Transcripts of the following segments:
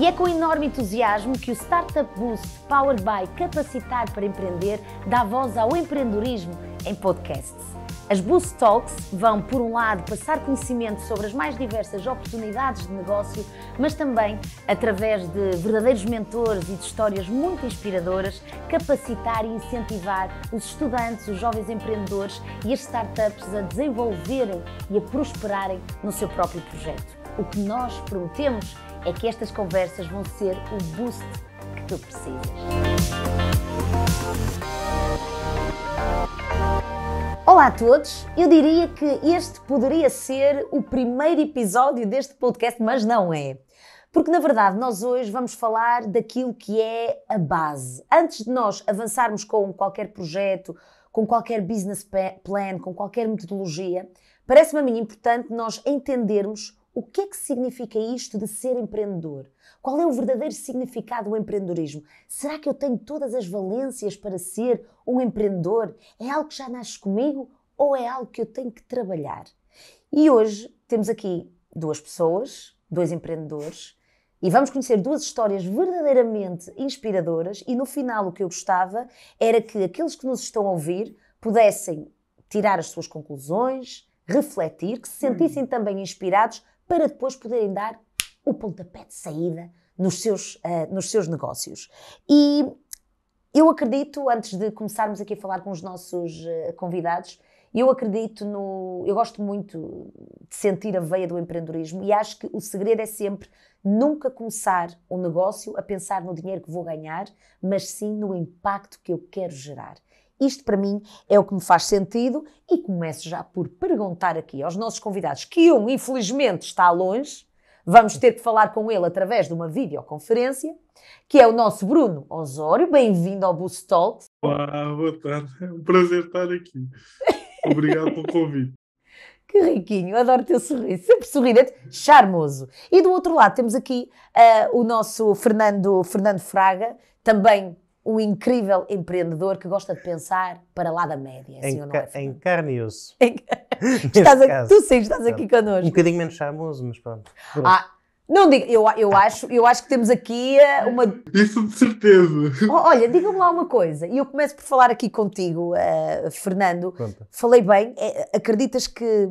E é com enorme entusiasmo que o Startup Boost Powered by Capacitar para Empreender dá voz ao empreendedorismo em podcasts. As Boost Talks vão, por um lado, passar conhecimento sobre as mais diversas oportunidades de negócio, mas também, através de verdadeiros mentores e de histórias muito inspiradoras, capacitar e incentivar os estudantes, os jovens empreendedores e as startups a desenvolverem e a prosperarem no seu próprio projeto. O que nós prometemos é que estas conversas vão ser o boost que tu precisas. Olá a todos! Eu diria que este poderia ser o primeiro episódio deste podcast, mas não é. Porque na verdade nós hoje vamos falar daquilo que é a base. Antes de nós avançarmos com qualquer projeto, com qualquer business plan, com qualquer metodologia, parece-me a mim importante nós entendermos o que é que significa isto de ser empreendedor? Qual é o verdadeiro significado do empreendedorismo? Será que eu tenho todas as valências para ser um empreendedor? É algo que já nasce comigo ou é algo que eu tenho que trabalhar? E hoje temos aqui duas pessoas, dois empreendedores, e vamos conhecer duas histórias verdadeiramente inspiradoras. E no final, o que eu gostava era que aqueles que nos estão a ouvir pudessem tirar as suas conclusões, refletir, que se sentissem uhum. também inspirados para depois poderem dar o pontapé de saída nos seus, uh, nos seus negócios. E eu acredito, antes de começarmos aqui a falar com os nossos uh, convidados, eu acredito no. Eu gosto muito de sentir a veia do empreendedorismo e acho que o segredo é sempre nunca começar um negócio a pensar no dinheiro que vou ganhar, mas sim no impacto que eu quero gerar. Isto para mim é o que me faz sentido e começo já por perguntar aqui aos nossos convidados, que um infelizmente está longe, vamos ter que falar com ele através de uma videoconferência, que é o nosso Bruno Osório. Bem-vindo ao Boost Talk. Olá, boa tarde. É um prazer estar aqui. Obrigado pelo convite. Que riquinho, adoro o teu sorriso, sempre é charmoso. E do outro lado temos aqui uh, o nosso Fernando, Fernando Fraga, também um incrível empreendedor que gosta de pensar para lá da média. Em, não é, em carne e osso. estás aqui, tu sim, estás aqui connosco. Um bocadinho menos charmoso, mas pronto. Ah, não diga, eu, eu, ah. acho, eu acho que temos aqui eh, uma. Isso de certeza. olha, diga-me lá uma coisa, e eu começo por falar aqui contigo, uh, Fernando. Pronto. Falei bem, é, acreditas que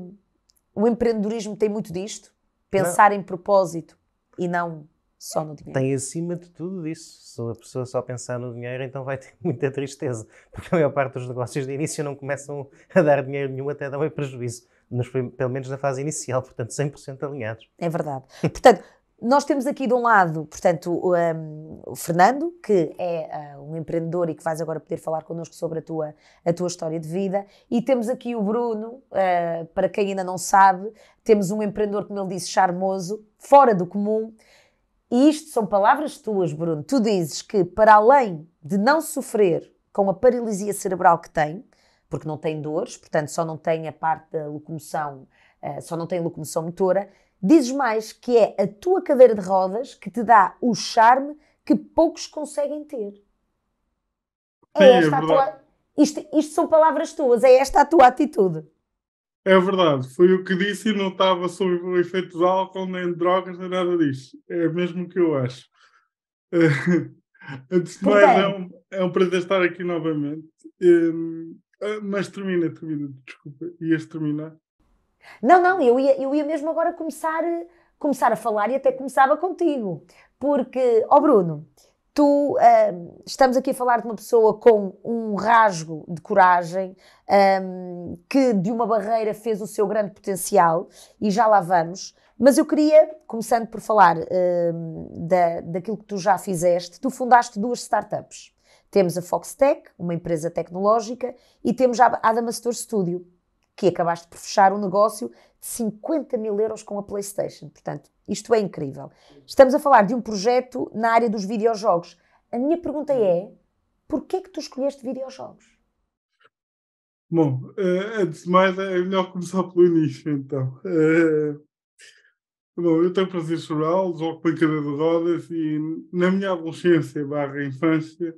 o empreendedorismo tem muito disto? Pensar não. em propósito e não só no dinheiro. Tem acima de tudo isso. Se a pessoa só pensar no dinheiro, então vai ter muita tristeza. Porque a maior parte dos negócios de início não começam a dar dinheiro nenhum até dar um é prejuízo. Nos, pelo menos na fase inicial, portanto, 100% alinhados. É verdade. portanto, nós temos aqui de um lado, portanto, o, um, o Fernando, que é uh, um empreendedor e que vais agora poder falar connosco sobre a tua, a tua história de vida, e temos aqui o Bruno, uh, para quem ainda não sabe, temos um empreendedor, como ele disse, charmoso, fora do comum, e isto são palavras tuas, Bruno. Tu dizes que, para além de não sofrer com a paralisia cerebral que tem, porque não tem dores, portanto só não tem a parte da locomoção, eh, só não tem locomoção motora, dizes mais que é a tua cadeira de rodas que te dá o charme que poucos conseguem ter. É, é esta a tua... isto, isto são palavras tuas, é esta a tua atitude. É verdade, foi o que disse e não estava sob o efeito de álcool, nem de drogas, nem nada disso. É mesmo o que eu acho. Eh, antes de mais, é um, é um prazer estar aqui novamente. Um, ehm, ah, mas termina, termina, desculpa, ias terminar. Não, não, eu ia, eu ia mesmo agora começar, eh, começar a falar e até começava contigo. Porque, ó oh Bruno, tu uh, estamos aqui a falar de uma pessoa com um rasgo de coragem um, ehm, que de uma barreira fez o seu grande potencial e já lá vamos. Mas eu queria, começando por falar ehm, da, daquilo que tu já fizeste, tu fundaste duas startups. Temos a Foxtech, uma empresa tecnológica, e temos a Adamastor Studio, que acabaste por fechar um negócio 50 mil euros com a PlayStation. Portanto, isto é incrível. Estamos a falar de um projeto na área dos videojogos. A minha pergunta é: porquê é que tu escolheste videojogos? Bom, eh, antes de mais, é melhor começar pelo início, então. Eh, bom, eu tenho prazer rural, jogo para cadeira de rodas e na minha adolescência barra infância,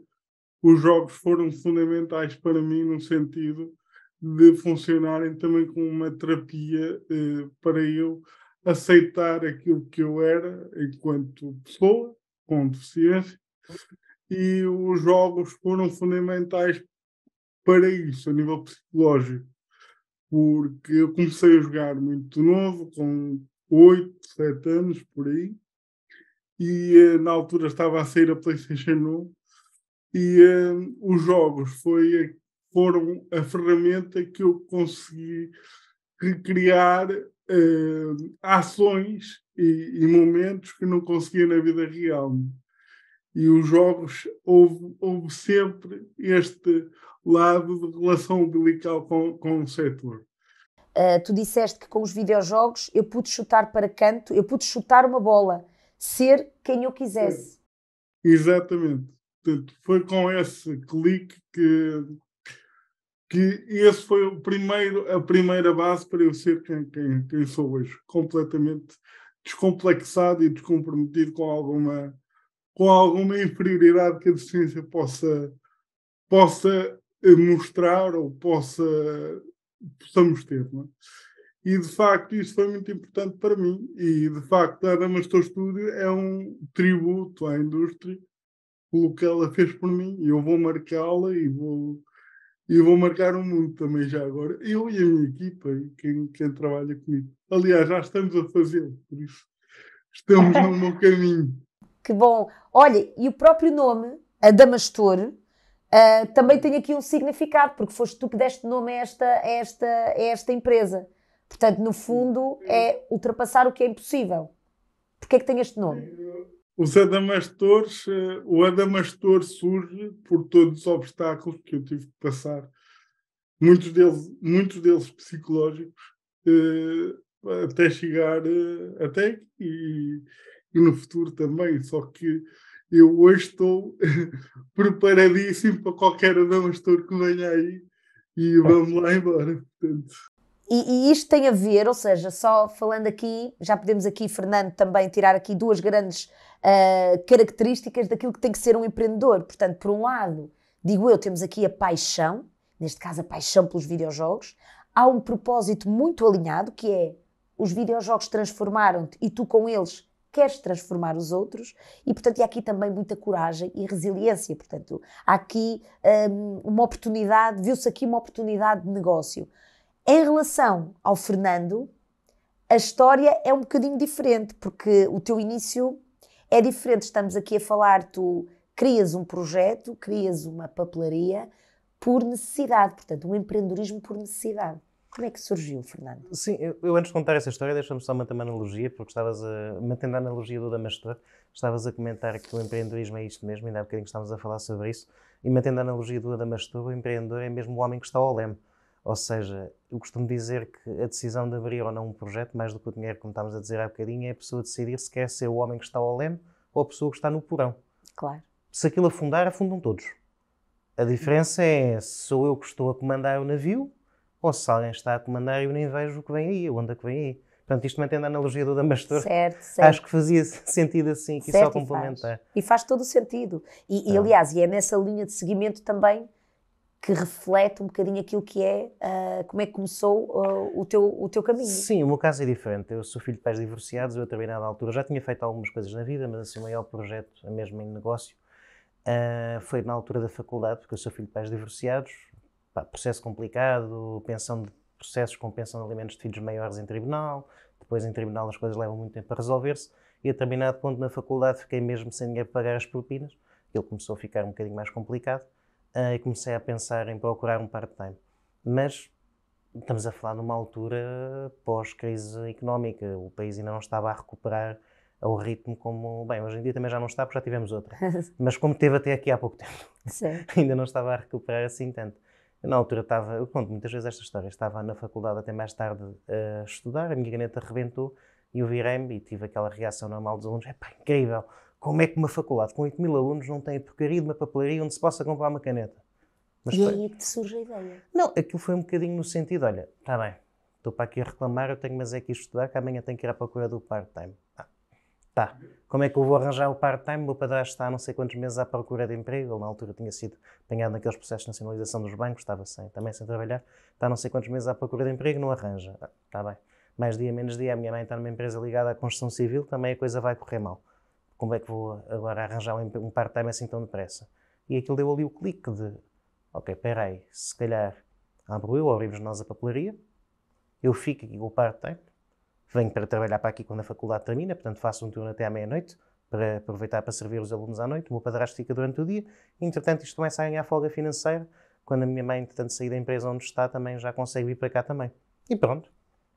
os jogos foram fundamentais para mim no sentido de funcionarem também como uma terapia eh, para eu aceitar aquilo que eu era enquanto pessoa com deficiência e os jogos foram fundamentais para isso a nível psicológico porque eu comecei a jogar muito novo com 8, 7 anos por aí e eh, na altura estava a sair a Playstation 1 e eh, os jogos foi foram a ferramenta que eu consegui recriar uh, ações e, e, momentos que não conseguia na vida real. E os jogos, houve, houve sempre este lado de relação umbilical com, com o setor. Uh, tu disseste que com os videojogos eu pude chutar para canto, eu pude chutar uma bola, ser quem eu quisesse. É, exatamente. Portanto, foi com esse clique que que esse foi o primeiro, a primeira base para eu ser quem, quem, quem sou hoje, completamente descomplexado e descomprometido com alguma, com alguma inferioridade que a deficiência possa, possa eh, mostrar ou possa, possamos ter. Não é? E de facto isso foi muito importante para mim. E de facto a Damastor Studio é um tributo à indústria pelo que ela fez por mim. E eu vou marcá-la e vou e eu vou marcar um mundo também já agora. Eu e a minha equipa e quem, quem trabalha comigo. Aliás, já estamos a fazê-lo, por isso estamos no meu caminho. Que bom. Olha, e o próprio nome, Adamastor, uh, também tem aqui um significado, porque foste tu que deste nome a esta, a esta, a esta empresa. Portanto, no fundo, é ultrapassar o que é impossível. Porquê é que tem este nome? Os Adamastores, eh, o Adamastor surge por todos os obstáculos que eu tive que passar, muitos deles, muitos deles psicológicos, eh, até chegar eh, até aqui e, e no futuro também. Só que eu hoje estou preparadíssimo para qualquer Adamastor que venha aí e vamos lá embora. Portanto. E, e, isto tem a ver, ou seja, só falando aqui, já podemos aqui, Fernando, também tirar aqui duas grandes uh, características daquilo que tem que ser um empreendedor. Portanto, por um lado, digo eu, temos aqui a paixão, neste caso a paixão pelos videojogos. Há um propósito muito alinhado, que é os videojogos transformaram-te e tu com eles queres transformar os outros e, portanto, há aqui também muita coragem e resiliência. Portanto, há aqui um, ehm, uma oportunidade, viu-se aqui uma oportunidade de negócio. Em relação ao Fernando, a história é um bocadinho diferente, porque o teu início é diferente. Estamos aqui a falar, tu crias um projeto, crias uma papelaria por necessidade, portanto, um empreendedorismo por necessidade. Como é que surgiu, Fernando? Sim, eu, eu antes de contar essa história, deixa-me só manter uma analogia, porque estavas a, mantendo a analogia do Damastor, estavas a comentar que o empreendedorismo é isto mesmo, ainda há bocadinho estávamos a falar sobre isso, e mantendo a analogia do Damastor, o empreendedor é mesmo o homem que está ao leme. Ou seja, eu costumo dizer que a decisão de abrir ou não um projeto, mais do que o dinheiro, como estávamos a dizer há bocadinho, é a pessoa decidir se quer ser o homem que está ao leme ou a pessoa que está no porão. Claro. Se aquilo afundar, afundam todos. A diferença é se sou eu que estou a comandar o navio ou se alguém está a comandar e eu nem vejo o que vem aí, onde é que vem aí. Portanto, isto mantendo a analogia do Damastor, certo, certo. acho que fazia sentido assim, que é certo, só complementar. E faz, e faz todo o sentido. E, então. e, é. aliás, e é nessa linha de seguimento também que reflete um bocadinho aquilo que é, uh, como é que começou uh, o, teu, o teu caminho. Sim, o meu caso é diferente. Eu sou filho de pais divorciados, eu a determinada altura já tinha feito algumas coisas na vida, mas assim, o maior projeto, mesmo em negócio, uh, foi na altura da faculdade, porque eu sou filho de pais divorciados, pá, processo complicado, pensão de processos com pensão de alimentos de filhos maiores em tribunal, depois em tribunal as coisas levam muito tempo para resolver-se, e a determinado ponto na faculdade fiquei mesmo sem dinheiro para pagar as propinas, ele começou a ficar um bocadinho mais complicado, uh, e comecei a pensar em procurar um part-time. Mas estamos a falar numa altura pós-crise económica, o país ainda não estava a recuperar ao ritmo como. Bem, hoje em dia também já não está, porque já tivemos outra. Mas como teve até aqui há pouco tempo, ainda não estava a recuperar assim tanto. na altura estava, eu conto muitas vezes esta história, estava na faculdade até mais tarde a estudar, a minha caneta rebentou e eu virei-me e tive aquela reação normal dos alunos: é pá, incrível! Como é que uma faculdade com 8 mil alunos não tem a porcaria de uma papelaria onde se possa comprar uma caneta? Mas e aí é que te surge a ideia? Não, aquilo foi um bocadinho no sentido, olha, está bem, estou para aqui a reclamar, eu tenho mas é que estudar, que amanhã tenho que ir à procura do part-time. Ah, tá, como é que eu vou arranjar o part-time? Meu padrasto está há não sei quantos meses à procura de emprego, ele na altura tinha sido apanhado naqueles processos de nacionalização dos bancos, estava sem, também sem trabalhar, está há não sei quantos meses à procura de emprego, não arranja. Ah, tá bem, mais dia menos dia, a minha mãe está numa empresa ligada à construção civil, também a coisa vai correr mal como é que vou agora arranjar um part-time assim tão depressa? E aquilo deu ali o clique de, ok, peraí, se calhar abro eu, abrimos nós a papelaria, eu fico aqui com o part-time, venho para trabalhar para aqui quando a faculdade termina, portanto faço um turno até à meia-noite, para aproveitar para servir os alunos à noite, o meu padrasto fica durante o dia, e, entretanto isto começa a ganhar folga financeira, quando a minha mãe, entretanto, sair da empresa onde está, também já consegue vir para cá também. E pronto,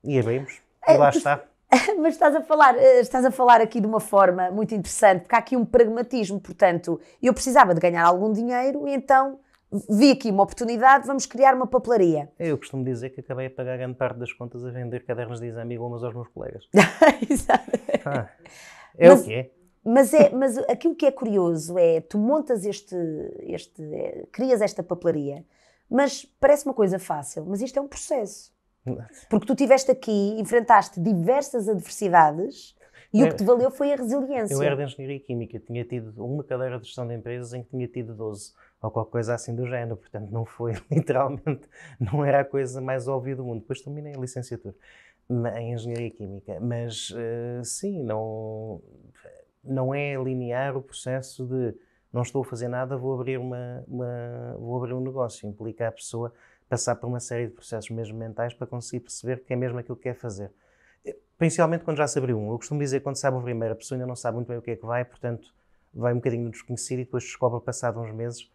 e abrimos, e é lá está. Mas estás a, falar, eh, estás a falar aqui de uma forma muito interessante, porque há aqui um pragmatismo, portanto, eu precisava de ganhar algum dinheiro e então vi aqui uma oportunidade, vamos criar uma papelaria. Eu costumo dizer que acabei a pagar grande parte das contas a vender cadernos de exame igual aos meus colegas. Exato. Ah, é mas, o que é. Mas, é, mas aquilo que é curioso é, tu montas este, este é, crias esta papelaria, mas parece uma coisa fácil, mas isto é um processo. Porque tu estiveste aqui, enfrentaste diversas adversidades e o que te valeu foi a resiliência. Eu era de Engenharia Química, tinha tido uma cadeira de gestão de empresas em que tinha tido 12 ou qualquer coisa assim do género, portanto não foi literalmente, não era a coisa mais óbvia do mundo. Depois terminei a licenciatura em Engenharia Química, mas eh, sim, não, não é linear o processo de não estou a fazer nada, vou abrir, uma, uma vou abrir um negócio, implica a pessoa passar por uma série de processos mesmo mentais para conseguir perceber que é mesmo aquilo que quer fazer. Eh, principalmente quando já se abriu um. Eu costumo dizer que quando sabe o primeiro, a pessoa ainda não sabe muito bem o que é que vai, portanto vai um bocadinho no desconhecido e depois descobre, passado uns meses,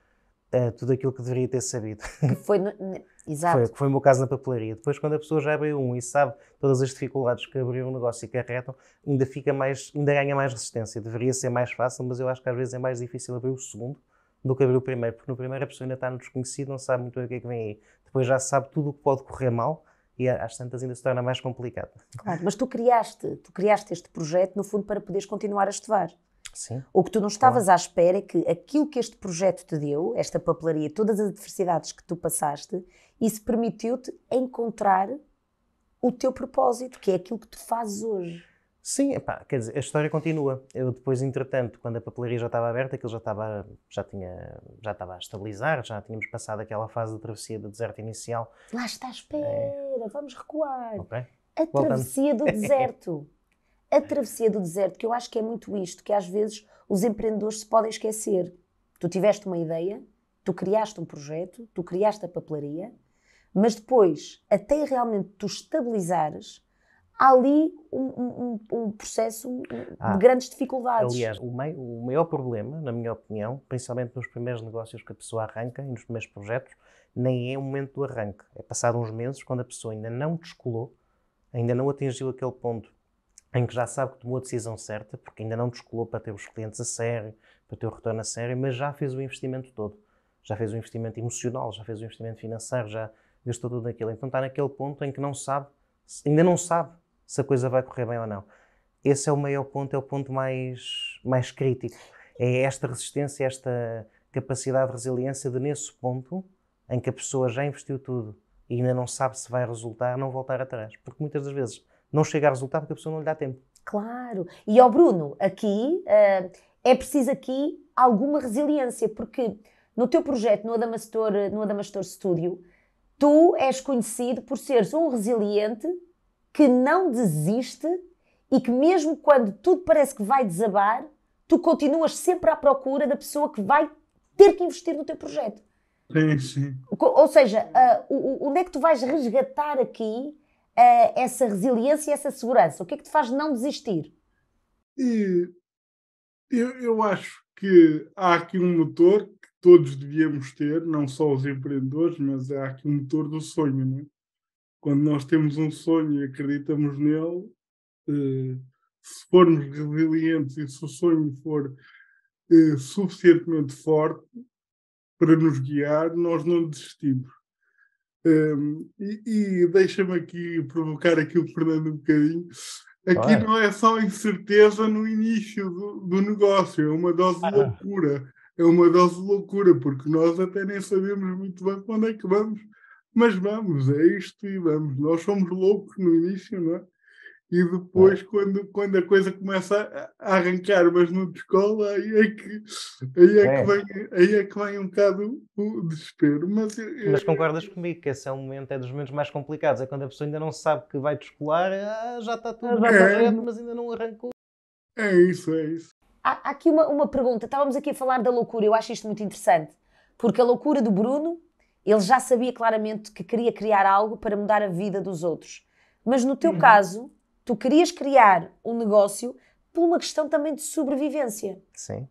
uh, tudo aquilo que deveria ter sabido. Foi, no, exato. Foi, foi o meu caso na papelaria. Depois, quando a pessoa já abriu um e sabe todas as dificuldades que abrir um negócio e carretam, ainda, fica mais, ainda ganha mais resistência. Deveria ser mais fácil, mas eu acho que às vezes é mais difícil abrir o segundo do que abrir o primeiro, porque no primeiro a pessoa ainda está no desconhecido, não sabe muito bem o que é que vem aí depois já sabe tudo o que pode correr mal e às tantas ainda se torna mais complicado. Claro, mas tu criaste, tu criaste este projeto no fundo para poderes continuar a estudar. Sim. O que tu não estavas claro. à espera é que aquilo que este projeto te deu, esta papelaria, todas as adversidades que tu passaste, isso permitiu-te encontrar o teu propósito, que é aquilo que tu fazes hoje. Sim, quer dizer, a história continua. Eu depois, entretanto, quando a papelaria já estava aberta, aquilo já estava, já tinha, já estava a estabilizar, já tínhamos passado aquela fase da travessia do deserto inicial. Lá está, é. espera, é... vamos recuar. Okay. A travessia do deserto. a travessia do deserto, que eu acho que é muito isto, que às vezes os empreendedores se podem esquecer. Tu tiveste uma ideia, tu criaste um projeto, tu criaste a papelaria, mas depois, até realmente tu estabilizares, há ali um, um, um processo ah, de grandes dificuldades. Aliás, o, o maior problema, na minha opinião, principalmente nos primeiros negócios que a pessoa arranca e nos primeiros projetos, nem é o momento do arranque. É passado uns meses, quando a pessoa ainda não descolou, ainda não atingiu aquele ponto em que já sabe que tomou a decisão certa, porque ainda não descolou para ter os clientes a sério, para ter o retorno a sério, mas já fez o investimento todo. Já fez o investimento emocional, já fez o investimento financeiro, já gastou tudo naquilo. Então está naquele ponto em que não sabe, ainda não sabe se a coisa vai correr bem ou não. Esse é o maior ponto, é o ponto mais, mais crítico. É esta resistência, esta capacidade de resiliência de, nesse ponto, em que a pessoa já investiu tudo e ainda não sabe se vai resultar, não voltar atrás. Porque muitas das vezes não chega a resultar porque a pessoa não lhe dá tempo. Claro. E ao Bruno, aqui uh, é preciso aqui alguma resiliência, porque no teu projeto, no Adamastor, no Adamastor Studio, tu és conhecido por seres um resiliente que não desiste e que, mesmo quando tudo parece que vai desabar, tu continuas sempre à procura da pessoa que vai ter que investir no teu projeto. Sim, sim. Ou seja, uh, onde é que tu vais resgatar aqui uh, essa resiliência e essa segurança? O que é que te faz não desistir? E eu, eu acho que há aqui um motor que todos devíamos ter, não só os empreendedores, mas há aqui um motor do sonho, não é? quando nós temos um sonho e acreditamos nele, eh, se formos resilientes e se o sonho for eh, suficientemente forte para nos guiar, nós não desistimos. Um, e, e deixa-me aqui provocar aqui o Fernando um bocadinho. Aqui ah. não é só incerteza no início do, do negócio, é uma dose de ah. loucura. É uma dose de loucura, porque nós até nem sabemos muito bem para onde é que vamos mas vamos, é isto e vamos. Nós somos loucos no início, não é? E depois, é. quando, quando a coisa começa a arrancar, mas não descola, aí é que, aí é, é. Que, vem, aí é que vem um bocado o desespero. Mas, mas concordas comigo que esse é um momento é dos momentos mais complicados, é quando a pessoa ainda não sabe que vai descolar, ah, já está tudo, já está é. mas ainda não arrancou. É isso, é isso. Há, há aqui uma, uma pergunta, estávamos aqui a falar da loucura, eu acho isto muito interessante, porque a loucura do Bruno ele já sabia claramente que queria criar algo para mudar a vida dos outros. Mas no teu uhum. caso, tu querias criar um negócio por uma questão também de sobrevivência. Sim.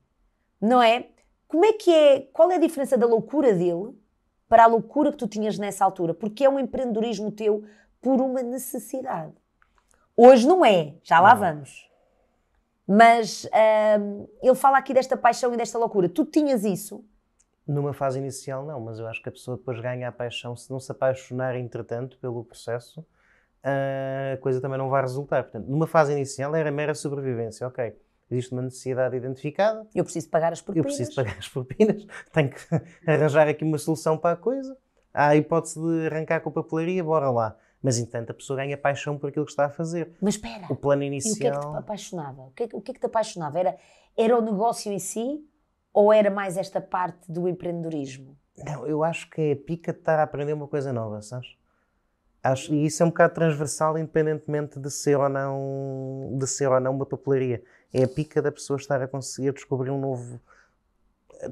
Não é? Como é que é? Qual é a diferença da loucura dele para a loucura que tu tinhas nessa altura? Porque é um empreendedorismo teu por uma necessidade. Hoje não é, já lá não. vamos. Mas hum, ele fala aqui desta paixão e desta loucura. Tu tinhas isso, numa fase inicial, não, mas eu acho que a pessoa depois ganha a paixão. Se não se apaixonar, entretanto, pelo processo, ah, a coisa também não vai resultar. Portanto, numa fase inicial era mera sobrevivência. Ok, existe uma necessidade identificada. Eu preciso pagar as propinas. Eu preciso pagar as propinas. Tenho que arranjar aqui uma solução para a coisa. Há a hipótese de arrancar com a papelaria, bora lá. Mas, entanto, a pessoa ganha paixão por aquilo que está a fazer. Mas espera, o plano inicial. E o que é que te apaixonava? O que é que, o que, é que te apaixonava? Era, era o negócio em si? Ou era mais esta parte do empreendedorismo? Não, eu acho que é a pica de estar a aprender uma coisa nova, sabes? Acho, e isso é um bocado transversal, independentemente de ser ou não, de ser ou não uma papelaria. É a pica da pessoa estar a conseguir descobrir um novo,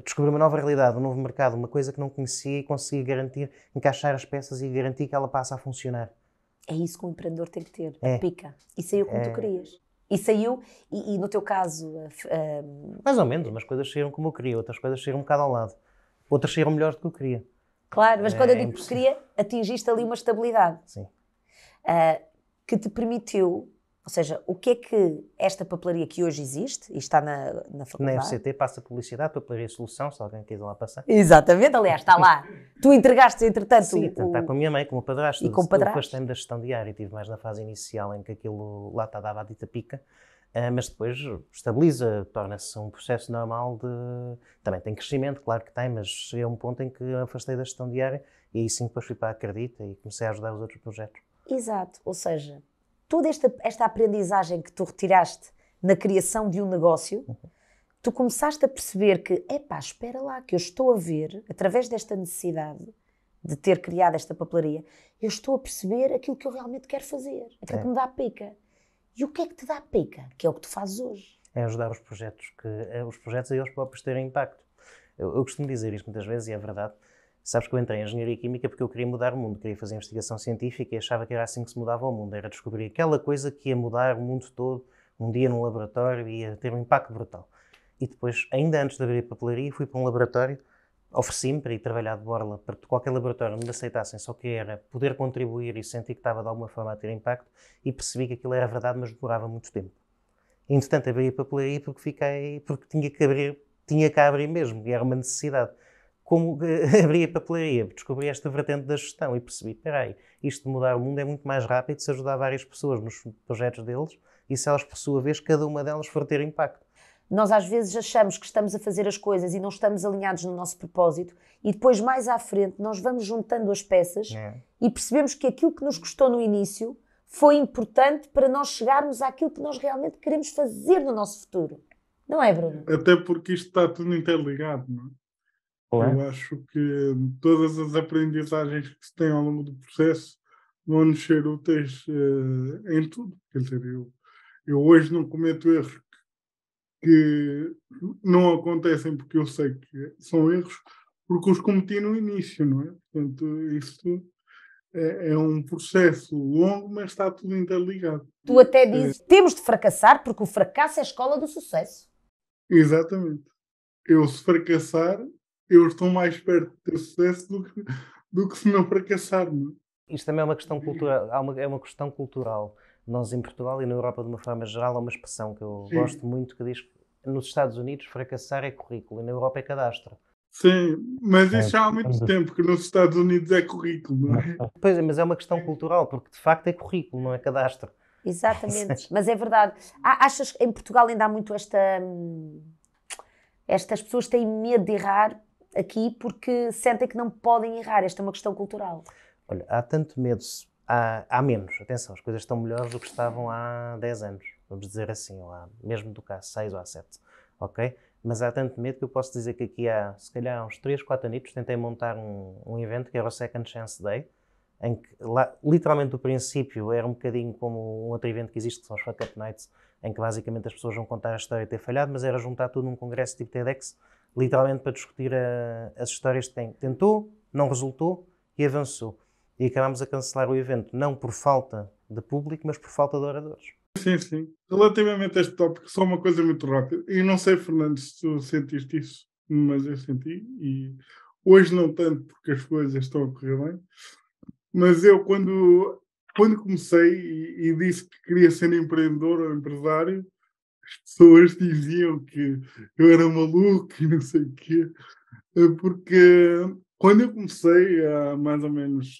descobrir uma nova realidade, um novo mercado, uma coisa que não conhecia e conseguir garantir, encaixar as peças e garantir que ela passa a funcionar. É isso que um empreendedor tem que ter, é. pica. E saiu como é. tu é. querias. E saiu, e, e no teu caso. Mais ou menos, umas coisas saíram como eu queria, outras coisas saíram um bocado ao lado. Outras saíram melhores do que eu queria. Claro, mas é, quando eu é digo que queria, atingiste ali uma estabilidade. Sim. Uh, que te permitiu ou seja, o que é que esta papelaria que hoje existe e está na, na faculdade... Na FCT passa publicidade, papelaria Solução, se alguém quiser lá passar. Exatamente, aliás, está lá. tu entregaste, entretanto... Sim, o, está tá com a minha mãe, com o padrasto. E com o padrasto. depois afastei-me da gestão diária, estive mais na fase inicial em que aquilo lá está dava a dita pica. Ah, mas depois estabiliza, torna-se um processo normal de. Também tem crescimento, claro que tem, mas é um ponto em que afastei da gestão diária e aí sim depois fui para a Acredita e comecei a ajudar os outros projetos. Exato, ou seja, toda esta, esta aprendizagem que tu retiraste na criação de um negócio, uhum. tu começaste a perceber que, epá, espera lá, que eu estou a ver, através desta necessidade de ter criado esta papelaria, eu estou a perceber aquilo que eu realmente quero fazer, é aquilo é. que me dá pica. E o que é que te dá pica? Que é o que tu fazes hoje. É ajudar os projetos, que, eh, os projetos aí eles próprios terem impacto. Eu, eu costumo dizer isto muitas vezes e é verdade. Sabes que eu entrei em engenharia química porque eu queria mudar o mundo, queria fazer investigação científica e achava que era assim que se mudava o mundo, era descobrir aquela coisa que ia mudar o mundo todo, um dia num laboratório ia ter um impacto brutal. E depois, ainda antes de abrir a papelaria, fui para um laboratório, ofereci-me para ir trabalhar de borla para qualquer laboratório me aceitassem, só que era poder contribuir e sentir que estava de alguma forma a ter impacto e percebi que aquilo era verdade, mas demorava muito tempo. E, entretanto, abri a papelaria porque fiquei, porque tinha que abrir, tinha que abrir mesmo, e era uma necessidade como abri a papelaria, descobri esta vertente da gestão e percebi, peraí, isto de mudar o mundo é muito mais rápido se ajudar várias pessoas nos projetos deles e se elas, por sua vez, cada uma delas for ter impacto. Nós às vezes achamos que estamos a fazer as coisas e não estamos alinhados no nosso propósito, e depois mais à frente nós vamos juntando as peças é. e percebemos que aquilo que nos custou no início foi importante para nós chegarmos àquilo que nós realmente queremos fazer no nosso futuro. Não é, Bruno? Até porque isto está tudo interligado, não é? Olá. É? Eu acho que hum, todas as aprendizagens que se têm ao longo do processo vão nos ser úteis uh, em tudo. Quer dizer, eu, eu hoje não cometo erros que não acontecem porque eu sei que são erros, porque os cometi no início, não é? Portanto, isso é, é um processo longo, mas está tudo interligado. Tu até é. dizes, é. temos de fracassar porque o fracasso é a escola do sucesso. Exatamente. Eu, se fracassar, eu estou mais perto de ter sucesso do que, do que se não fracassar. Não é? Isto também é uma questão cultural. É uma questão cultural. Nós em Portugal e na Europa de uma forma geral há uma expressão que eu Sim. gosto muito que diz que nos Estados Unidos fracassar é currículo e na Europa é cadastro. Sim, mas é, isso já há muito tempo que nos Estados Unidos é currículo, não é? Pois é, mas é uma questão cultural, porque de facto é currículo, não é cadastro. Exatamente, mas é verdade. Achas que em Portugal ainda há muito esta. Hum, estas pessoas têm medo de errar aqui porque sentem que não podem errar. Esta é uma questão cultural. Olha, há tanto medo, há, há menos, atenção, as coisas estão melhores do que estavam há 10 anos, vamos dizer assim, ou há, mesmo do que há 6 ou há 7, ok? Mas há tanto medo que eu posso dizer que aqui há, se calhar, uns 3, 4 anos tentei montar um, um evento que era o Second Chance Day, em que lá, literalmente do princípio era um bocadinho como um outro evento que existe, que são os Fuck Up Nights, em que basicamente as pessoas vão contar a história de ter falhado, mas era juntar tudo num congresso tipo TEDx literalmente para discutir a, as histórias de quem tentou, não resultou e avançou. E acabámos a cancelar o evento, não por falta de público, mas por falta de oradores. Sim, sim. Relativamente a este tópico, só uma coisa muito rápida. E não sei, Fernando, se tu sentiste isso, mas eu senti. E hoje não tanto, porque as coisas estão a correr bem. Mas eu, quando, quando comecei e, e disse que queria ser empreendedor ou empresário, as pessoas diziam que eu era maluco e não sei o quê, é porque quando eu comecei, há mais ou menos,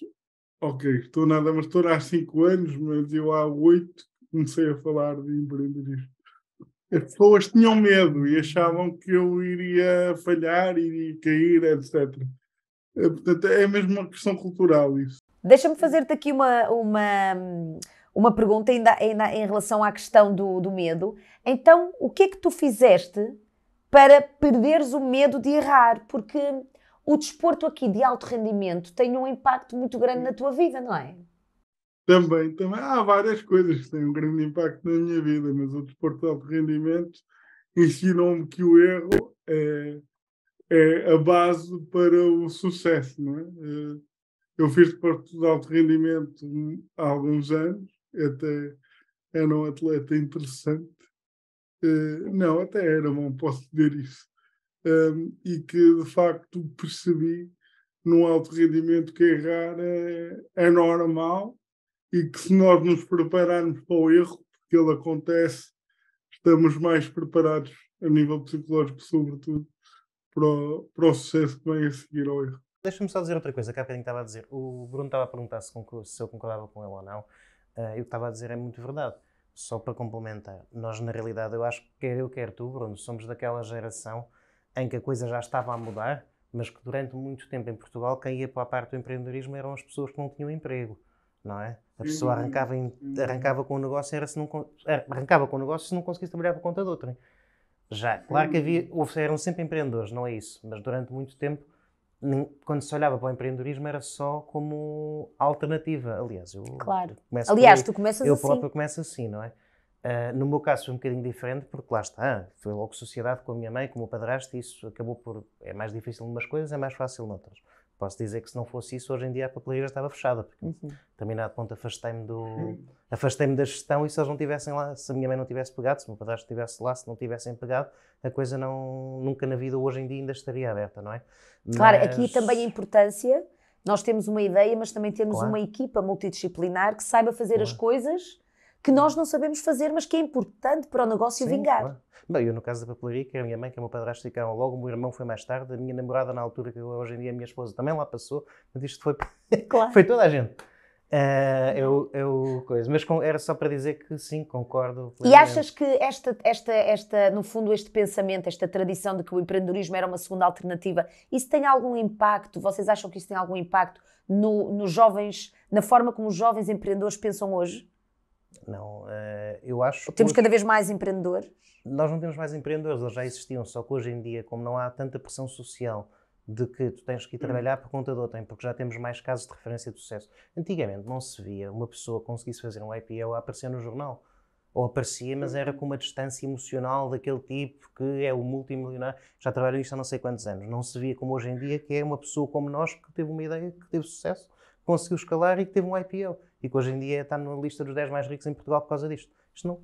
ok, estou nada, mas estou há 5 anos, mas eu há 8 comecei a falar de empreendedorismo. As pessoas tinham medo e achavam que eu iria falhar, iria cair, etc. É, portanto, é mesmo uma questão cultural isso. Deixa-me fazer-te aqui uma, uma hum, uma pergunta ainda, ainda em relação à questão do, do medo. Então, o que é que tu fizeste para perderes o medo de errar? Porque o desporto aqui de alto rendimento tem um impacto muito grande na tua vida, não é? Também, também. Há várias coisas que têm um grande impacto na minha vida, mas o desporto de alto rendimento ensinou-me que o erro é, é, a base para o sucesso, não é? Eh, eu fiz desporto de alto rendimento há alguns anos até era um atleta interessante. Uh, não, até era bom, posso dizer isso. Um, e que de facto percebi num alto rendimento que errar é, é normal e que se nós nos prepararmos para o erro, porque ele acontece, estamos mais preparados a nível psicológico, sobretudo, para o, para o sucesso que vem a seguir ao erro. Deixa-me só dizer outra coisa que há bocadinho estava a dizer. O Bruno estava a perguntar se, se eu concordava com ele ou não. Ah, eu estava a dizer é muito verdade. Só para complementar, nós na realidade, eu acho que quer eu, quer tu, Bruno, somos daquela geração em que a coisa já estava a mudar, mas que durante muito tempo em Portugal, quem ia para a parte do empreendedorismo eram as pessoas que não tinham emprego, não é? A pessoa uhum. arrancava, em, uhum. arrancava com o negócio era se não, arrancava com o negócio se não conseguisse trabalhar por conta de outrem. Já, claro que havia, uhum. eram sempre empreendedores, não é isso, mas durante muito tempo quando se olhava para o empreendedorismo era só como alternativa. Aliás, eu claro. começo Aliás, tu começas eu assim. Eu próprio começo assim, não é? Uh, no meu caso foi um bocadinho diferente, porque lá está, foi logo sociedade com a minha mãe, com o meu padrasto, e isso acabou por. É mais difícil em umas coisas, é mais fácil noutras. outras. Posso dizer que se não fosse isso, hoje em dia a papelaria já estava fechada, porque uhum. a determinado ponto afastei-me do, uhum. afastei da gestão e se eles não tivessem lá, se a minha mãe não tivesse pegado, se o meu padrasto estivesse lá, se não tivessem pegado, a coisa não, nunca na vida hoje em dia ainda estaria aberta, não é? Claro, mas... aqui também a importância, nós temos uma ideia, mas também temos claro. uma equipa multidisciplinar que saiba fazer claro. as coisas que nós não sabemos fazer, mas que é importante para o negócio Sim, vingar. Claro. Bem, eu no caso da papelaria, que a minha mãe, que é o meu padrasto, ficaram logo, o meu irmão foi mais tarde, a minha namorada na altura, que hoje em dia é a minha esposa, também lá passou, mas isto foi, claro. foi toda a gente. Uh, eu, eu, coisa. Mas com, era só para dizer que sim, concordo. Plenamente. E achas que esta, esta, esta, no fundo, este pensamento, esta tradição de que o empreendedorismo era uma segunda alternativa, isso tem algum impacto? Vocês acham que isso tem algum impacto no, nos jovens, na forma como os jovens empreendedores pensam hoje? Não, uh, eu acho. Temos hoje, cada vez mais empreendedores? Nós não temos mais empreendedores, eles já existiam, só que hoje em dia, como não há tanta pressão social de que tu tens que ir hum. trabalhar por conta de outrem, porque já temos mais casos de referência de sucesso. Antigamente não se via uma pessoa que conseguisse fazer um IPO a aparecer no jornal. Ou aparecia, mas era hum. com uma distância emocional daquele tipo que é o multimilionário, já trabalhou isto há não sei quantos anos. Não se via como hoje em dia, que é uma pessoa como nós que teve uma ideia, que teve sucesso, conseguiu escalar e que teve um IPO e que hoje em dia está na lista dos 10 mais ricos em Portugal por causa disto. Isto não,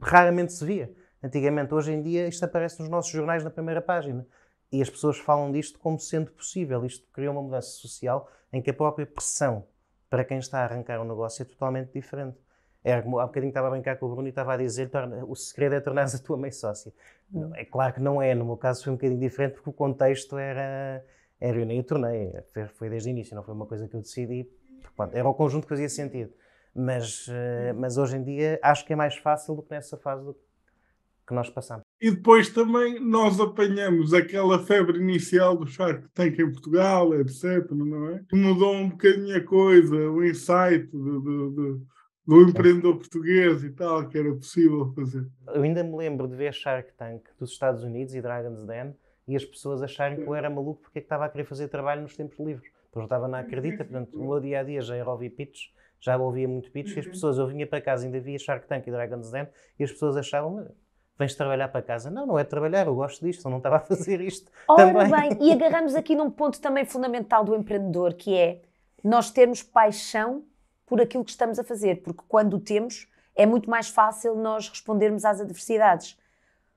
raramente se via. Antigamente, hoje em dia, isto aparece nos nossos jornais na primeira página. E as pessoas falam disto como sendo possível. Isto criou uma mudança social em que a própria pressão para quem está a arrancar um negócio é totalmente diferente. Era é, como há bocadinho estava a brincar com o Bruno e estava a dizer o segredo é tornar se a tua mãe sócia. Hum. Não, é claro que não é, no meu caso foi um bocadinho diferente porque o contexto era, era eu nem o tornei, foi desde o início, não foi uma coisa que eu decidi porque, pronto, era o conjunto que fazia sentido. Mas, eh, mas hoje em dia acho que é mais fácil do que nessa fase do que nós passamos. E depois também nós apanhamos aquela febre inicial do Shark Tank em Portugal, etc. Não é? Mudou um bocadinho a coisa, o insight do, do, do, do empreendedor português e tal, que era possível fazer. Eu ainda me lembro de ver Shark Tank dos Estados Unidos e Dragon's Den e as pessoas acharem que eu era maluco porque é estava a querer fazer trabalho nos tempos livres não estava na Acredita, portanto, o meu dia a dia já era ouvir já ouvia muito pitches, e as uhum. pessoas, eu vinha para casa, ainda via Shark Tank e Dragon's Den, e as pessoas achavam, vens trabalhar para casa. Não, não é trabalhar, eu gosto disto, eu não estava a fazer isto. Ora também. bem, e agarramos aqui num ponto também fundamental do empreendedor, que é nós termos paixão por aquilo que estamos a fazer, porque quando o temos, é muito mais fácil nós respondermos às adversidades.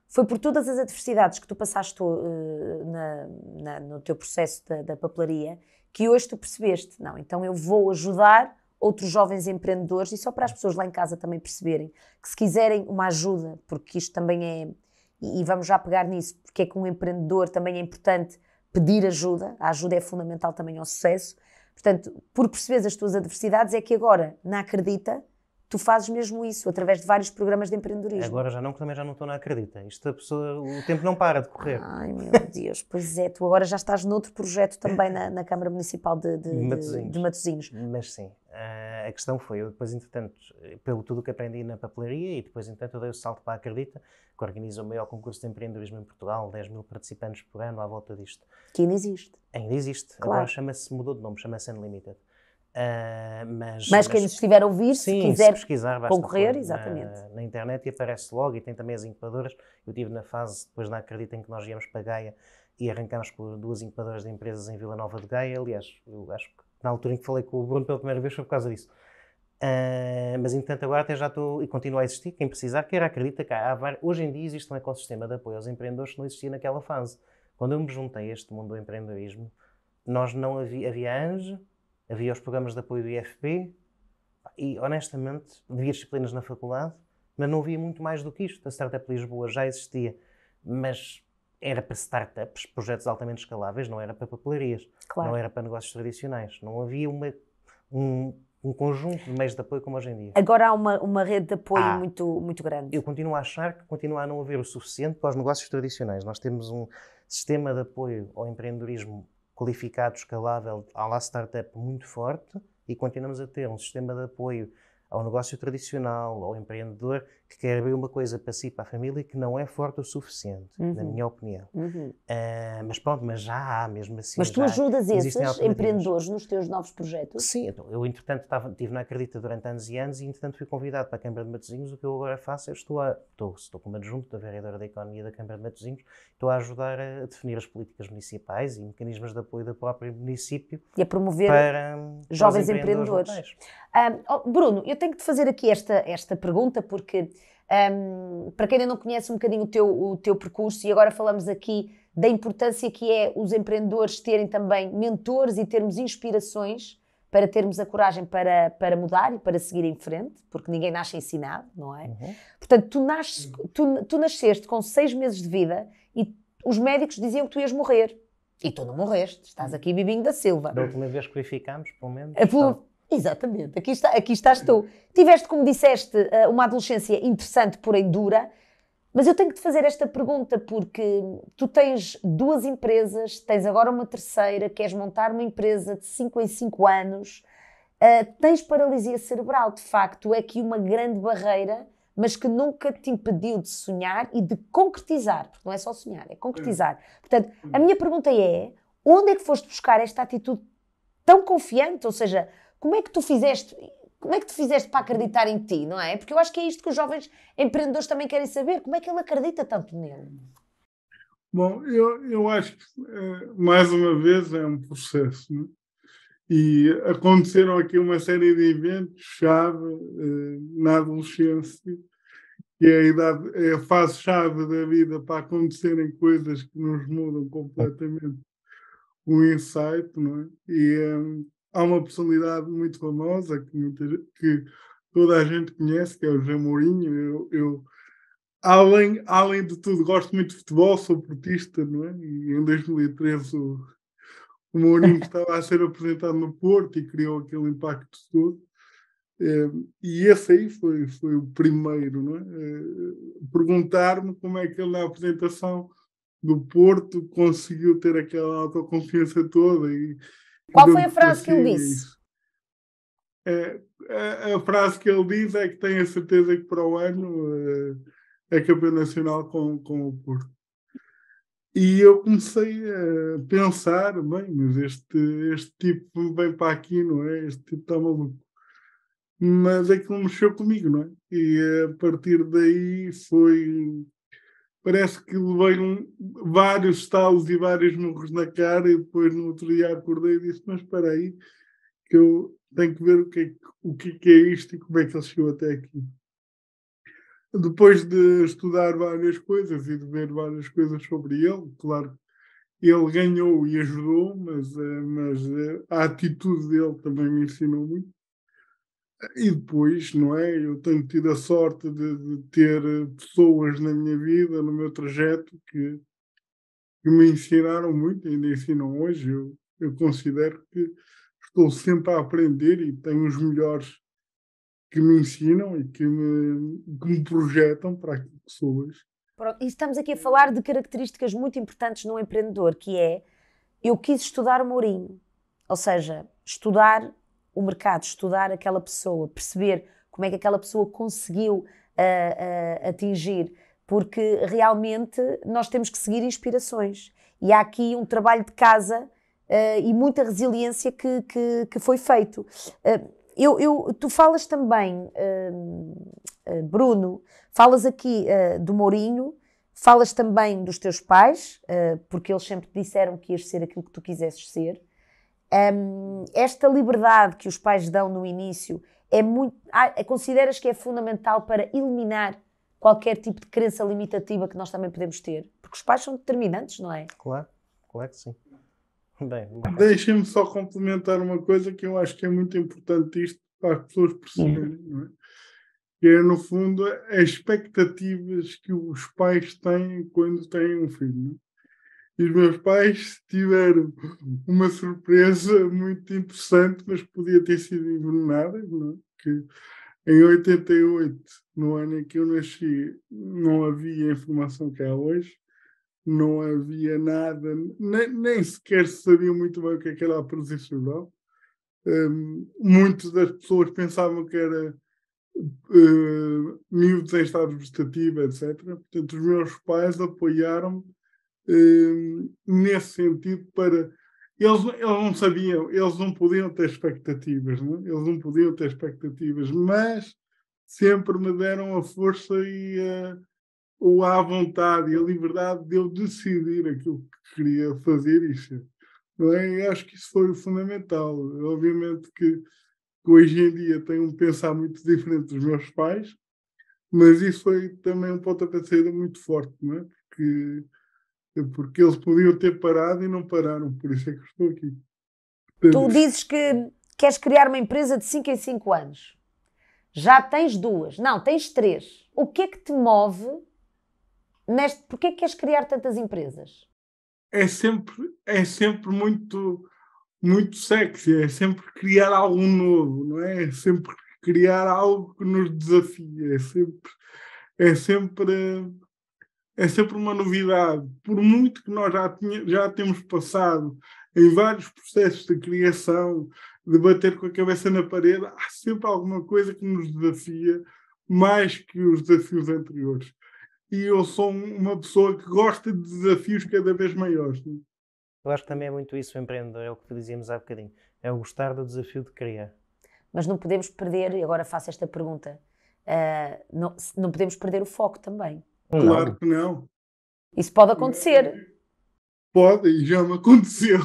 Foi por todas as adversidades que tu passaste uh, na, na, no teu processo da, da papelaria que hoje tu percebeste, não, então eu vou ajudar outros jovens empreendedores e só para as pessoas lá em casa também perceberem que se quiserem uma ajuda, porque isto também é, e, vamos já pegar nisso, porque é que um empreendedor também é importante pedir ajuda, a ajuda é fundamental também ao sucesso. Portanto, por perceber as tuas adversidades, é que agora, na Acredita, tu fazes mesmo isso através de vários programas de empreendedorismo. Agora já não, que também já não estou na acredita. Isto pessoa, o tempo não para de correr. Ai meu Deus, pois é, tu agora já estás noutro projeto também na, na Câmara Municipal de, de, Matosinhos. de Matosinhos. Mas sim, eh, a questão foi, eu depois entretanto, pelo tudo que aprendi na papelaria e depois entretanto eu dei o salto para a Acredita, que organiza o maior concurso de empreendedorismo em Portugal, 10 mil participantes por ano à volta disto. Que ainda existe. Ainda existe, claro. agora chama-se, mudou de nome, chama-se Unlimited. Uh, mas, mas quem nos estiver a ouvir, sim, se quiser se pesquisar, concorrer, na, exatamente. Na, internet e aparece logo e tem também as incubadoras. Eu tive na fase, depois na Acredita, em que nós viemos para Gaia e arrancámos por duas incubadoras de empresas em Vila Nova de Gaia. Aliás, eu acho que na altura em que falei com o Bruno pela primeira vez foi por causa disso. Uh, mas entretanto, agora até já estou e continua a existir, quem precisar, quer acredita que há, há, hoje em dia existe um ecossistema de apoio aos empreendedores que não existia naquela fase. Quando eu me juntei a este mundo do empreendedorismo, nós não havia, havia anjo, havia os programas de apoio do IFP e, honestamente, havia disciplinas na faculdade, mas não havia muito mais do que isto. A Startup Lisboa já existia, mas era para startups, projetos altamente escaláveis, não era para papelarias, claro. não era para negócios tradicionais. Não havia uma, um, um, conjunto de meios de apoio como hoje em dia. Agora há uma, uma rede de apoio ah, muito, muito grande. Eu continuo a achar que continua a não haver o suficiente para os negócios tradicionais. Nós temos um sistema de apoio ao empreendedorismo qualificado, escalável, à la startup muito forte e continuamos a ter um sistema de apoio ao negócio tradicional, ao empreendedor, que quer abrir uma coisa para si, para a família, que não é forte o suficiente, uhum. na minha opinião. Uhum. Uh, mas pronto, mas já há mesmo assim. Mas tu ajudas esses empreendedores nos teus novos projetos? Sim, então, eu entretanto estava, estive na Acredita durante anos e anos e entretanto fui convidado para a Câmara de Matozinhos. O que eu agora faço é estou, estou, estou como adjunto da vereadora da Economia da Câmara de Matozinhos, estou a ajudar a definir as políticas municipais e mecanismos de apoio do próprio município. E a promover para, jovens para empreendedores. empreendedores. Ah, oh, Bruno, eu tenho que te fazer aqui esta, esta pergunta porque um, para quem ainda não conhece um bocadinho o teu, o teu percurso, e agora falamos aqui da importância que é os empreendedores terem também mentores e termos inspirações para termos a coragem para, para mudar e para seguir em frente, porque ninguém nasce ensinado, não é? Uhum. Portanto, tu, nasces, tu, tu nasceste com seis meses de vida e os médicos diziam que tu ias morrer. E tu não morreste, estás uhum. aqui vivinho da Silva. Da última vez que verificámos, pelo menos. É, Exatamente, aqui, está, aqui estás tu. Tiveste, como disseste, eh, uma adolescência interessante, porém dura, mas eu tenho que te fazer esta pergunta porque tu tens duas empresas, tens agora uma terceira, queres montar uma empresa de 5 em 5 anos, uh, tens paralisia cerebral, de facto, é aqui uma grande barreira, mas que nunca te impediu de sonhar e de concretizar, porque não é só sonhar, é concretizar. Portanto, a minha pergunta é: onde é que foste buscar esta atitude tão confiante? Ou seja, como é que tu fizeste? Como é que tu fizeste para acreditar em ti, não é? Porque eu acho que é isto que os jovens empreendedores também querem saber. Como é que ele acredita tanto nele? Bom, eu, eu acho que, eh, mais uma vez, é um processo. É? E aconteceram aqui uma série de eventos-chave eh, na adolescência, que é a, idade, é a fase-chave da vida para acontecerem coisas que nos mudam completamente o insight, não é? E, eh, há uma personalidade muito famosa que, que toda a gente conhece, que é o José Mourinho. Eu, eu, além, além de tudo, gosto muito de futebol, sou portista, não é? E em 2013 o, o Mourinho estava a ser apresentado no Porto e criou aquele impacto todo. Ehm, e esse aí foi, foi o primeiro, não é? Eh, perguntar-me como é que ele na apresentação do Porto conseguiu ter aquela autoconfiança toda e, qual foi a frase que ele disse? É, a, é, a, frase que ele diz é que tem a certeza que para o ano é, é campeão nacional com, com o Porto. E eu comecei a pensar, bem, mas este, este tipo vem para aqui, não é? Este tipo está maluco. Mas é aquilo mexeu comigo, não é? E a partir daí foi parece que levei um, vários estalos e vários murros na cara e depois no outro dia acordei e disse, mas espera aí, que eu tenho que ver o que, é, o é que é isto e como é que ele chegou até aqui. Depois de estudar várias coisas e de ver várias coisas sobre ele, claro, ele ganhou e ajudou, mas, eh, mas eh, a atitude dele também me ensinou muito. E depois, não é? Eu tenho tido a sorte de, de ter eh, pessoas na minha vida, no meu trajeto, que, que me ensinaram muito, ainda ensinam hoje. Eu, eu considero que estou sempre a aprender e tenho os melhores que me ensinam e que me, que me projetam para aquilo que sou hoje. Pronto, e estamos aqui a falar de características muito importantes num empreendedor, que é eu quis estudar Mourinho, ou seja, estudar o mercado, estudar aquela pessoa, perceber como é que aquela pessoa conseguiu uh, uh, atingir, porque realmente nós temos que seguir inspirações. E há aqui um trabalho de casa uh, e muita resiliência que, que, que foi feito. Eu, eu, tu falas também, Bruno, falas aqui do Mourinho, falas também dos teus pais, porque eles sempre disseram que ias ser aquilo que tu quisesses ser. Um, esta liberdade que os pais dão no início é muito. Ah, consideras que é fundamental para eliminar qualquer tipo de crença limitativa que nós também podemos ter? Porque os pais são determinantes, não é? Claro, claro que sim. Bem, Deixem-me só complementar uma coisa que eu acho que é muito importante isto para as pessoas perceberem, não é? Que é, no fundo, as expectativas que os pais têm quando têm um filho. É? E os meus pais tiveram uma surpresa muito interessante, mas podia ter sido envenenada, não? É? que em 88, no ano em que eu nasci, não havia a informação que há hoje, não havia nada, nem, nem sequer sabia muito bem o que, é era a presença Um, muitas das pessoas pensavam que era uh, miúdos em estado vegetativo, etc. Portanto, os meus pais apoiaram-me Ehm, nesse sentido para eles, eles não sabiam, eles não podiam ter expectativas, não? É? eles não podiam ter expectativas, mas sempre me deram a força e a, ou a vontade e a liberdade de eu decidir aquilo que queria fazer isso. Não é? E acho que isso foi o fundamental. Obviamente que, hoje em dia tenho um pensar muito diferente dos meus pais, mas isso foi também um ponto de saída muito forte, não é? Porque porque eles podiam ter parado e não pararam, por isso é que estou aqui. tu dizes que queres criar uma empresa de 5 em 5 anos. Já tens duas, não, tens três. O que é que te move neste. Porquê é que queres criar tantas empresas? É sempre, é sempre muito, muito sexy, é sempre criar algo novo, não é? É sempre criar algo que nos desafia, é sempre. É sempre é sempre uma novidade. Por muito que nós já, tinha, já temos passado em vários processos de criação, de bater com a cabeça na parede, há sempre alguma coisa que nos desafia mais que os desafios anteriores. E eu sou uma pessoa que gosta de desafios cada vez maiores. É? Eu acho que também é muito isso, empreendedor, é o que dizíamos há bocadinho, é o gostar do desafio de criar. Mas não podemos perder, e agora faço esta pergunta, uh, não, não podemos perder o foco também Claro não. que não. Isso pode acontecer. Pode, e já me aconteceu.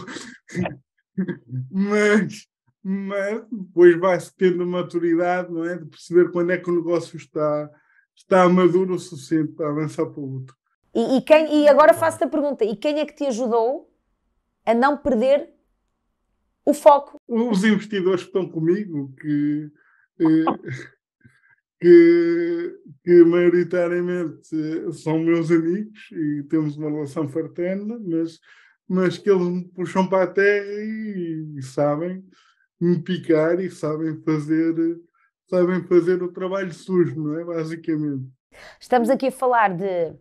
mas, mas depois vai-se tendo maturidade, não é? De perceber quando é que o negócio está, está maduro o suficiente para avançar para o outro. E, e, quem, e agora faço-te a pergunta: e quem é que te ajudou a não perder o foco? Os investidores que estão comigo, que. Eh, que, que maioritariamente são meus amigos e temos uma relação fraterna, mas, mas que eles me puxam para a terra e, e sabem me picar e sabem fazer, sabem fazer o trabalho sujo, não é? Basicamente. Estamos aqui a falar de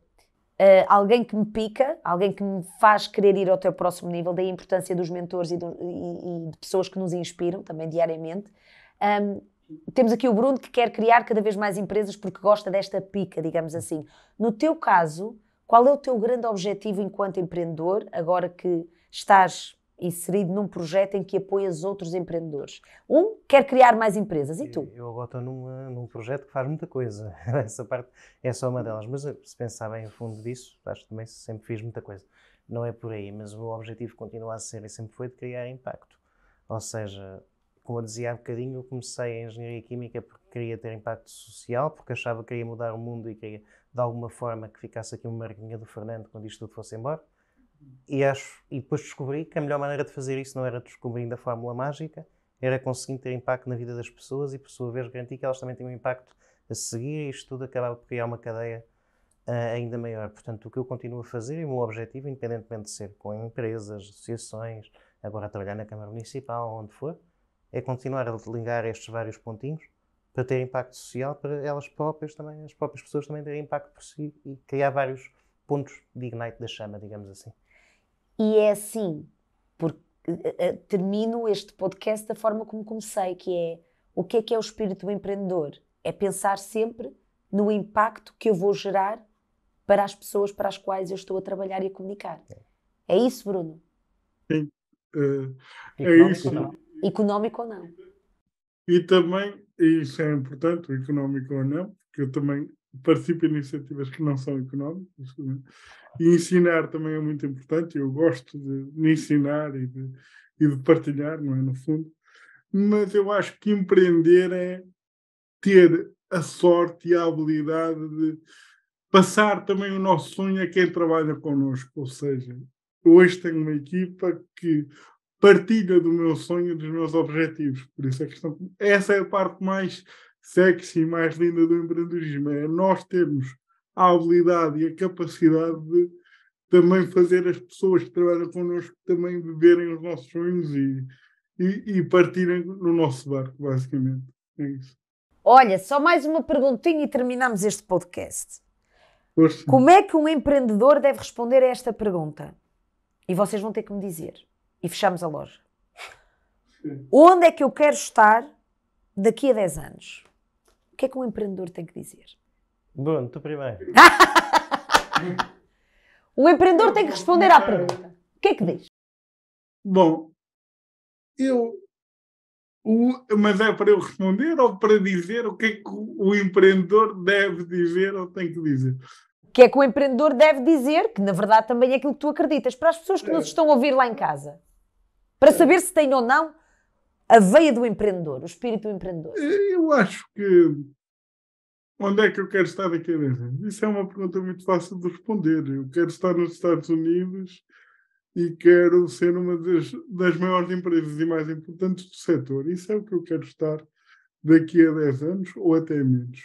Uh, alguém que me pica, alguém que me faz querer ir ao teu próximo nível, da importância dos mentores e, do, e, e de pessoas que nos inspiram também diariamente. Um, temos aqui o Bruno que quer criar cada vez mais empresas porque gosta desta pica, digamos assim. No teu caso, qual é o teu grande objetivo enquanto empreendedor, agora que estás inserido num projeto em que apoias outros empreendedores? Um quer criar mais empresas, e tu? Eu, agora estou numa, num projeto que faz muita coisa. Essa parte é só uma delas, mas eh, se pensar bem a fundo disso, acho que também sempre fiz muita coisa. Não é por aí, mas o meu objetivo continua a ser e sempre foi de criar impacto. Ou seja, como eu dizia há bocadinho, eu comecei a engenharia química porque queria ter impacto social, porque achava que queria mudar o mundo e queria, de alguma forma, que ficasse aqui uma marquinha do Fernando quando isto tudo fosse embora. E, acho, e depois descobri que a melhor maneira de fazer isso não era descobrindo a fórmula mágica, era conseguir ter impacto na vida das pessoas e, por sua vez, garantir que elas também têm um impacto a seguir e isto tudo acabava por criar uma cadeia uh, ainda maior. Portanto, o que eu continuo a fazer e o meu objetivo, independentemente de ser com empresas, associações, agora a trabalhar na Câmara Municipal, onde for, é continuar a ligar estes vários pontinhos para ter impacto social, para elas próprias também, as próprias pessoas também terem impacto por si e criar vários pontos de ignite da chama, digamos assim. E é assim, porque eh, eh, termino este podcast da forma como comecei, que é o que é que é o espírito do empreendedor? É pensar sempre no impacto que eu vou gerar para as pessoas para as quais eu estou a trabalhar e a comunicar. É, é isso, Bruno? Sim. Uh, é, é isso. Não? económico ou não. E também, isso é importante, o económico ou não, porque eu também participo em iniciativas que não são económicas. E ensinar também é muito importante, eu gosto de ensinar e de, e de partilhar, não é? No fundo. Mas eu acho que empreender é ter a sorte e a habilidade de passar também o nosso sonho a quem trabalha connosco. Ou seja, hoje tenho uma equipa que partilha do meu sonho e dos meus objetivos. Por isso é questão, essa é a parte mais sexy e mais linda do empreendedorismo, é nós termos a habilidade e a capacidade de também fazer as pessoas que trabalham connosco também beberem os nossos sonhos e, e, e partirem no nosso barco, basicamente. É isso. Olha, só mais uma perguntinha e terminamos este podcast. Como é que um empreendedor deve responder a esta pergunta? E vocês vão ter que me dizer e fechamos a loja. Onde é que eu quero estar daqui a 10 anos? O que é que um empreendedor tem que dizer? Bruno, tu primeiro. o empreendedor tem que responder à pergunta. O que é que diz? Bom, eu. O, mas é para eu responder ou para dizer o que é que o empreendedor deve dizer ou tem que dizer? O que é que o empreendedor deve dizer, que na verdade também é aquilo que tu acreditas, para as pessoas que nos é. estão a ouvir lá em casa? para saber se tem ou não a veia do empreendedor, o espírito do empreendedor? Eu acho que. Onde é que eu quero estar daqui a 10 anos? Isso é uma pergunta muito fácil de responder. Eu quero estar nos Estados Unidos e quero ser uma das, das maiores empresas e mais importantes do setor. Isso é o que eu quero estar daqui a 10 anos ou até menos.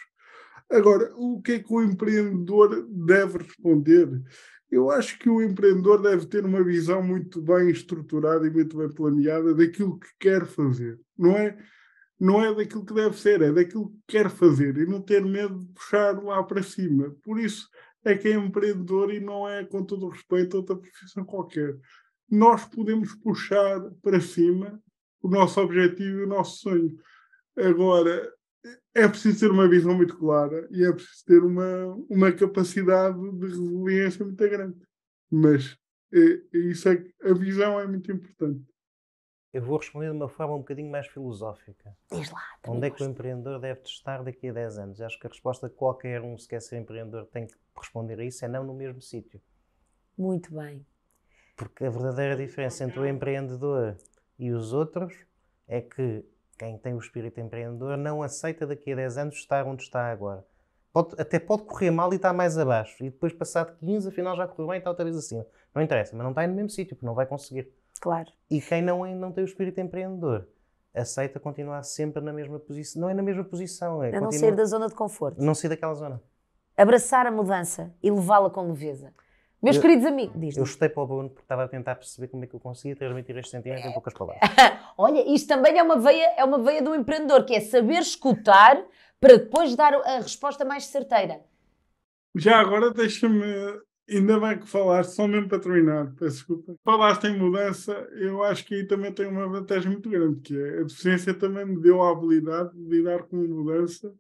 Agora, o que é que o empreendedor deve responder? Eu acho que o empreendedor deve ter uma visão muito bem estruturada e muito bem planeada daquilo que quer fazer. Não é, não é daquilo que deve ser, é daquilo que quer fazer e não ter medo de puxar lá para cima. Por isso é que é empreendedor e não é, com todo o respeito, outra profissão qualquer. Nós podemos puxar para cima o nosso objetivo e o nosso sonho. Agora, é preciso ter uma visão muito clara e é preciso ter uma, uma capacidade de resiliência muito grande. Mas é, é isso é, a visão é muito importante. Eu vou responder de uma forma um bocadinho mais filosófica. Diz lá. Onde é que gosto. o empreendedor deve estar daqui a 10 anos? Acho que a resposta que qualquer um, se quer ser empreendedor, tem que responder a isso é não no mesmo sítio. Muito bem. Porque a verdadeira diferença entre o empreendedor e os outros é que quem tem o espírito empreendedor não aceita daqui a 10 anos estar onde está agora. Pode, até pode correr mal e estar mais abaixo. E depois, passado 15, afinal já correu bem e está outra vez acima. Não interessa, mas não está no mesmo sítio, porque não vai conseguir. Claro. E quem não, não tem o espírito empreendedor aceita continuar sempre na mesma posição. Não é na mesma posição. É a não continua... sair da zona de conforto. Não sair daquela zona. Abraçar a mudança e levá-la com leveza. Meus eu, queridos amigos, diz -te. Eu chutei para o Bruno porque estava a tentar perceber como é que eu conseguia transmitir este sentimento em poucas palavras. Olha, isto também é uma, veia, é uma veia do empreendedor, que é saber escutar para depois dar a resposta mais certeira. Já agora deixa-me, ainda bem que falaste, só mesmo para terminar, peço desculpa. Falaste em mudança, eu acho que aí também tem uma vantagem muito grande, que é a deficiência também me deu a habilidade de lidar com mudança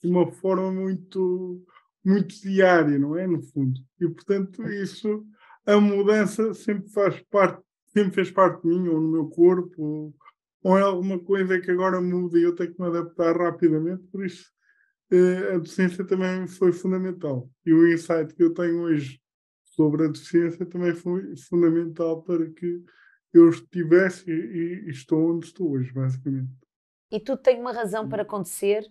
de uma forma muito muito diária, não é? No fundo. E, portanto, isso, a mudança sempre faz parte, sempre fez parte de mim, ou no meu corpo, ou, ou é alguma coisa que agora muda e eu tenho que me adaptar rapidamente. Por isso, eh, a deficiência também foi fundamental. E o insight que eu tenho hoje sobre a deficiência também foi fundamental para que eu estivesse e, estou onde estou hoje, basicamente. E tudo tem uma razão para acontecer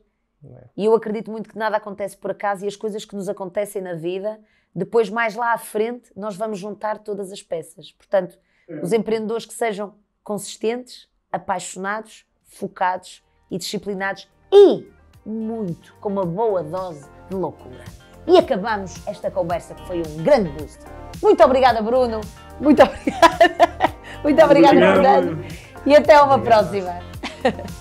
é? E eu acredito muito que nada acontece por acaso e as coisas que nos acontecem na vida, depois mais lá à frente, nós vamos juntar todas as peças. Portanto, hum. os empreendedores que sejam consistentes, apaixonados, focados e disciplinados e muito com uma boa dose de loucura. E acabamos esta conversa que foi um grande boost. Muito obrigada, Bruno. Muito obrigada. Muito obrigada, Fernando. E até uma próxima.